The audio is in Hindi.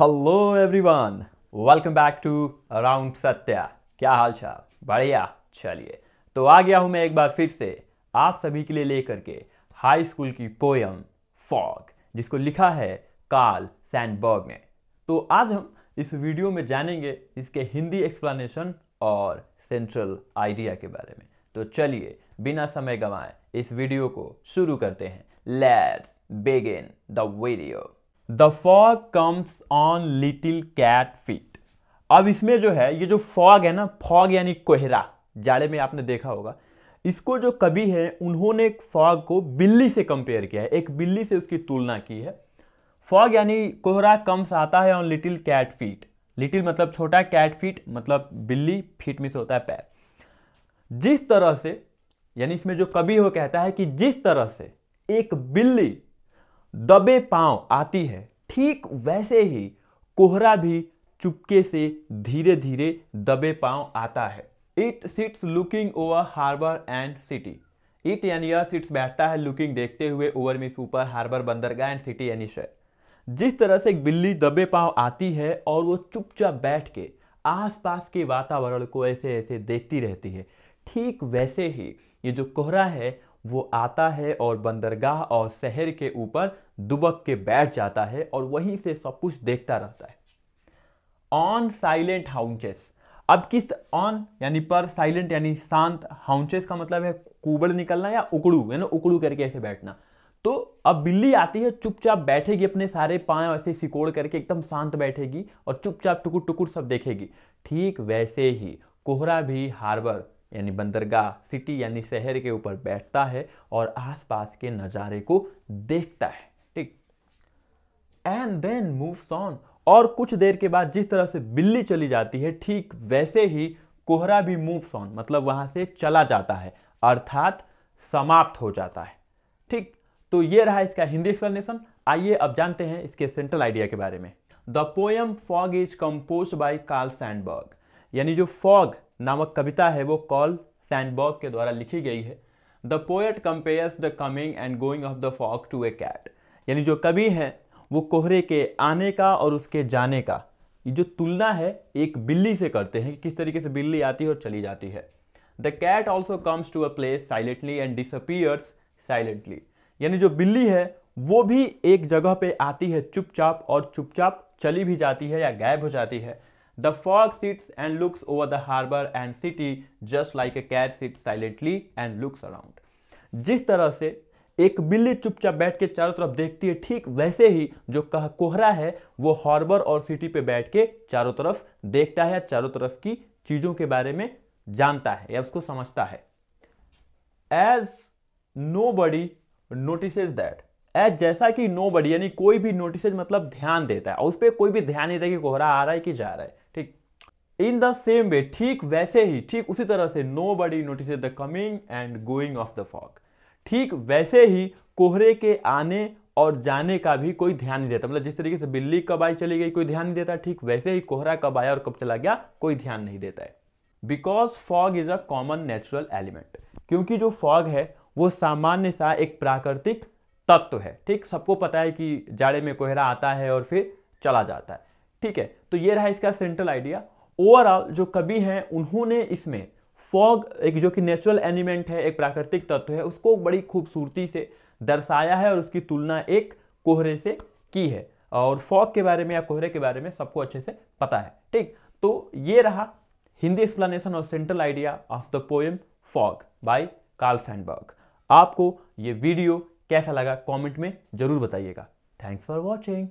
hello everyone welcome back to around Satya क्या हाल चाल बढ़िया चलिए तो आ गया हूँ मैं एक बार फिर से आप सभी के लिए लेकर के हाई स्कूल की पोयम फॉग जिसको लिखा है कार्ल सैंडबर्ग ने तो आज हम इस वीडियो में जानेंगे इसके हिंदी एक्सप्लेनेशन और सेंट्रल आइडिया के बारे में तो चलिए बिना समय गंवाए इस वीडियो को शुरू करते हैं let's begin the video the fog comes on little cat feet अब इसमें जो है ये जो फॉग है ना फॉग यानी कोहरा जाड़े में आपने देखा होगा इसको जो कभी है उन्होंने फॉग को बिल्ली से कंपेयर किया है एक बिल्ली से उसकी तुलना की है फॉग यानी कोहरा कम्स आता है on little cat feet little मतलब छोटा कैट फीट मतलब बिल्ली फीट में से होता है पैर जिस तरह से यानी इसमें जो कवि हो कहता है कि जिस तरह से एक बिल्ली दबे पांव आती है ठीक वैसे ही कोहरा भी चुपके से धीरे धीरे दबे पांव आता है it sits looking over harbour and city it यानी यह सिट्स बैठता है लुकिंग देखते हुए ओवर मिस ऊपर हार्बर बंदरगाह एंड सिटी यानी शहर जिस तरह से बिल्ली दबे पांव आती है और वो चुपचाप बैठ के आसपास के वातावरण को ऐसे ऐसे देखती रहती है ठीक वैसे ही ये जो कोहरा है वो आता है और बंदरगाह और शहर के ऊपर दुबक के बैठ जाता है और वहीं से सब कुछ देखता रहता है ऑन साइलेंट हाउंचेस अब किस ऑन यानी पर साइलेंट यानी शांत हाउंचेस का मतलब है कुबड़ निकलना या उकड़ू यानी उकड़ू करके ऐसे बैठना तो अब बिल्ली आती है चुपचाप बैठेगी अपने सारे पाए ऐसे सिकोड़ करके एकदम शांत बैठेगी और चुपचाप टुकुर टुकुर सब देखेगी ठीक वैसे ही कोहरा भी हार्बर यानी बंदरगाह सिटी यानी शहर के ऊपर बैठता है और आसपास के नज़ारे को देखता है ठीक एंड देन मूव्स ऑन और कुछ देर के बाद जिस तरह से बिल्ली चली जाती है ठीक वैसे ही कोहरा भी मूव्स ऑन मतलब वहां से चला जाता है अर्थात समाप्त हो जाता है ठीक तो ये रहा इसका हिंदी एक्सप्लेनेशन आइए अब जानते हैं इसके सेंट्रल आइडिया के बारे में the poem fog is compose by Carl Sandburg यानी जो फॉग नामक कविता है वो कॉल सैंडबॉग के द्वारा लिखी गई है the poet compares the coming and going of the fog to a cat यानी जो कवि हैं वो कोहरे के आने का और उसके जाने का ये जो तुलना है एक बिल्ली से करते हैं कि किस तरीके से बिल्ली आती है और चली जाती है the cat also comes to a place silently and disappears silently यानी जो बिल्ली है वो भी एक जगह पे आती है चुपचाप और चुपचाप चली भी जाती है या गायब हो जाती है the fog sits and looks over the harbour and city just like a cat sits silently and looks around जिस तरह से एक बिल्ली चुपचाप बैठ के चारों तरफ देखती है ठीक वैसे ही जो कह कोहरा है वो हार्बर और सिटी पे बैठ के चारों तरफ देखता है चारों तरफ की चीज़ों के बारे में जानता है या उसको समझता है as nobody notices that as जैसा कि नो बडी यानी कोई भी नोटिसेज मतलब ध्यान देता है उस पर कोई भी ध्यान नहीं देता कि कोहरा आ रहा है कि जा रहा है इन द सेम वे ठीक वैसे ही ठीक उसी तरह से nobody notice the coming and going of the fog ठीक वैसे ही कोहरे के आने और जाने का भी कोई ध्यान नहीं देता मतलब जिस तरीके से बिल्ली कब आई चली गई कोई ध्यान नहीं देता ठीक वैसे ही कोहरा कब आया और कब चला गया कोई ध्यान नहीं देता है because fog is a common natural element क्योंकि जो फॉग है वो सामान्य सा एक प्राकृतिक तत्व है ठीक सबको पता है कि जाड़े में कोहरा आता है और फिर चला जाता है ठीक है तो ये रहा इसका सेंट्रल आइडिया ओवरऑल जो कवि हैं उन्होंने इसमें फॉग एक जो कि नेचुरल एलिमेंट है एक प्राकृतिक तत्व है उसको बड़ी खूबसूरती से दर्शाया है और उसकी तुलना एक कोहरे से की है और फॉग के बारे में या कोहरे के बारे में सबको अच्छे से पता है ठीक तो ये रहा हिंदी एक्सप्लेनेशन और central idea of the poem fog by Carl Sandburg आपको ये वीडियो कैसा लगा कमेंट में ज़रूर बताइएगा थैंक्स फॉर वॉचिंग